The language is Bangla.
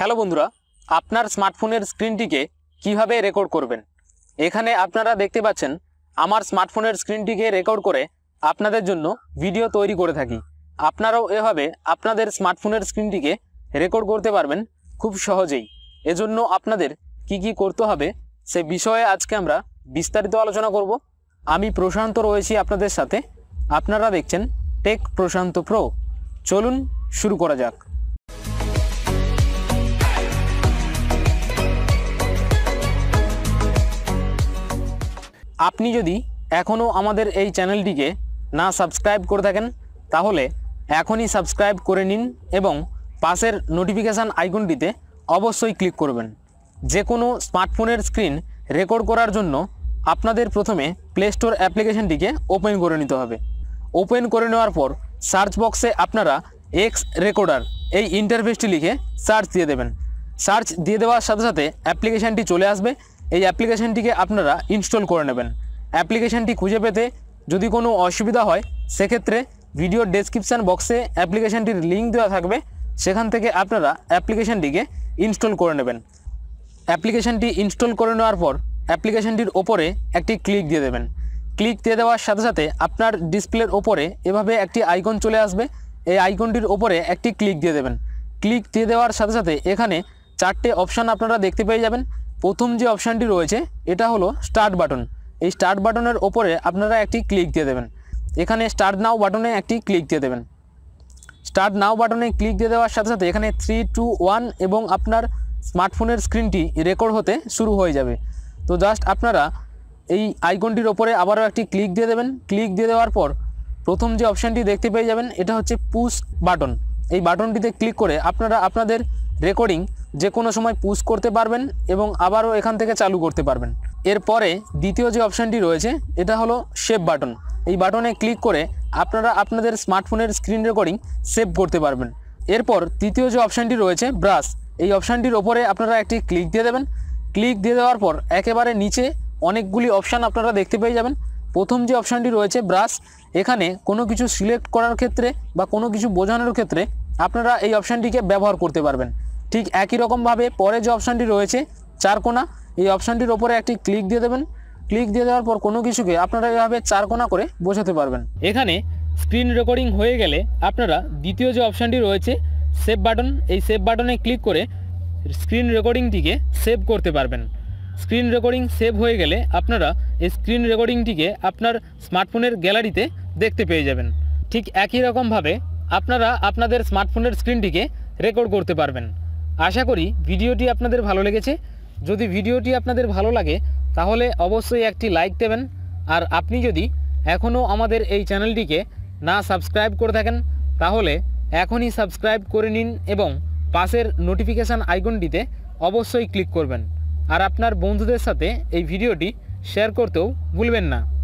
হ্যালো বন্ধুরা আপনার স্মার্টফোনের স্ক্রিনটিকে কিভাবে রেকর্ড করবেন এখানে আপনারা দেখতে পাচ্ছেন আমার স্মার্টফোনের স্ক্রিনটিকে রেকর্ড করে আপনাদের জন্য ভিডিও তৈরি করে থাকি আপনারাও এভাবে আপনাদের স্মার্টফোনের স্ক্রিনটিকে রেকর্ড করতে পারবেন খুব সহজেই এজন্য আপনাদের কি কি করতে হবে সে বিষয়ে আজকে আমরা বিস্তারিত আলোচনা করব আমি প্রশান্ত রয়েছি আপনাদের সাথে আপনারা দেখছেন টেক প্রশান্ত প্রো চলুন শুরু করা যাক আপনি যদি এখনও আমাদের এই চ্যানেলটিকে না সাবস্ক্রাইব করে থাকেন তাহলে এখনই সাবস্ক্রাইব করে নিন এবং পাশের নোটিফিকেশান আইকনটিতে অবশ্যই ক্লিক করবেন যে কোনো স্মার্টফোনের স্ক্রিন রেকর্ড করার জন্য আপনাদের প্রথমে প্লে স্টোর অ্যাপ্লিকেশানটিকে ওপেন করে নিতে হবে ওপেন করে নেওয়ার পর সার্চ বক্সে আপনারা এক্স রেকর্ডার এই ইন্টারফেসটি লিখে সার্চ দিয়ে দেবেন সার্চ দিয়ে দেওয়ার সাথে সাথে অ্যাপ্লিকেশানটি চলে আসবে এই অ্যাপ্লিকেশানটিকে আপনারা ইনস্টল করে নেবেন অ্যাপ্লিকেশানটি খুঁজে পেতে যদি কোনো অসুবিধা হয় সেক্ষেত্রে ভিডিও ডেসক্রিপশান বক্সে অ্যাপ্লিকেশানটির লিঙ্ক দেওয়া থাকবে সেখান থেকে আপনারা অ্যাপ্লিকেশানটিকে ইনস্টল করে নেবেন অ্যাপ্লিকেশানটি ইনস্টল করে নেওয়ার পর অ্যাপ্লিকেশানটির ওপরে একটি ক্লিক দিয়ে দেবেন ক্লিক দিয়ে দেওয়ার সাথে সাথে আপনার ডিসপ্লের ওপরে এভাবে একটি আইকন চলে আসবে এই আইকনটির ওপরে একটি ক্লিক দিয়ে দেবেন ক্লিক দিয়ে দেওয়ার সাথে সাথে এখানে চারটে অপশান আপনারা দেখতে পেয়ে যাবেন প্রথম যে অপশানটি রয়েছে এটা হলো স্টার্ট বাটন এই স্টার্ট বাটনের ওপরে আপনারা একটি ক্লিক দিয়ে দেবেন এখানে স্টার্ট নাও বাটনে একটি ক্লিক দিয়ে দেবেন স্টার্ট নাও বাটনে ক্লিক দিয়ে দেওয়ার সাথে সাথে এখানে থ্রি টু ওয়ান এবং আপনার স্মার্টফোনের স্ক্রিনটি রেকর্ড হতে শুরু হয়ে যাবে তো জাস্ট আপনারা এই আইকনটির ওপরে আবারও একটি ক্লিক দিয়ে দেবেন ক্লিক দিয়ে দেওয়ার পর প্রথম যে অপশানটি দেখতে পেয়ে যাবেন এটা হচ্ছে পুশ বাটন এই বাটনটিতে ক্লিক করে আপনারা আপনাদের রেকর্ডিং যে কোনো সময় পুশ করতে পারবেন এবং আবারও এখান থেকে চালু করতে পারবেন এরপরে দ্বিতীয় যে অপশানটি রয়েছে এটা হলো সেভ বাটন এই বাটনে ক্লিক করে আপনারা আপনাদের স্মার্টফোনের স্ক্রিন রেকর্ডিং সেভ করতে পারবেন এরপর তৃতীয় যে অপশানটি রয়েছে ব্রাশ এই অপশানটির ওপরে আপনারা একটি ক্লিক দিয়ে দেবেন ক্লিক দিয়ে দেওয়ার পর একেবারে নিচে অনেকগুলি অপশান আপনারা দেখতে পেয়ে যাবেন প্রথম যে অপশানটি রয়েছে ব্রাশ এখানে কোনো কিছু সিলেক্ট করার ক্ষেত্রে বা কোনো কিছু বোঝানোর ক্ষেত্রে আপনারা এই অপশানটিকে ব্যবহার করতে পারবেন ঠিক একই রকমভাবে পরে যে অপশানটি রয়েছে চারকোনা এই অপশানটির ওপরে একটি ক্লিক দিয়ে দেবেন ক্লিক দিয়ে দেওয়ার পর কোনো কিছুকে আপনারা এভাবে চারকোনা করে বোঝাতে পারবেন এখানে স্ক্রিন রেকর্ডিং হয়ে গেলে আপনারা দ্বিতীয় যে অপশানটি রয়েছে সেভ বাটন এই সেভ বাটনে ক্লিক করে স্ক্রিন রেকর্ডিংটিকে সেভ করতে পারবেন স্ক্রিন রেকর্ডিং সেভ হয়ে গেলে আপনারা এই স্ক্রিন রেকর্ডিংটিকে আপনার স্মার্টফোনের গ্যালারিতে দেখতে পেয়ে যাবেন ঠিক একই রকমভাবে আপনারা আপনাদের স্মার্টফোনের স্ক্রিনটিকে রেকর্ড করতে পারবেন আশা করি ভিডিওটি আপনাদের ভালো লেগেছে যদি ভিডিওটি আপনাদের ভালো লাগে তাহলে অবশ্যই একটি লাইক দেবেন আর আপনি যদি এখনও আমাদের এই চ্যানেলটিকে না সাবস্ক্রাইব করে থাকেন তাহলে এখনই সাবস্ক্রাইব করে নিন এবং পাশের নোটিফিকেশান আইকনটিতে অবশ্যই ক্লিক করবেন আর আপনার বন্ধুদের সাথে এই ভিডিওটি শেয়ার করতেও ভুলবেন না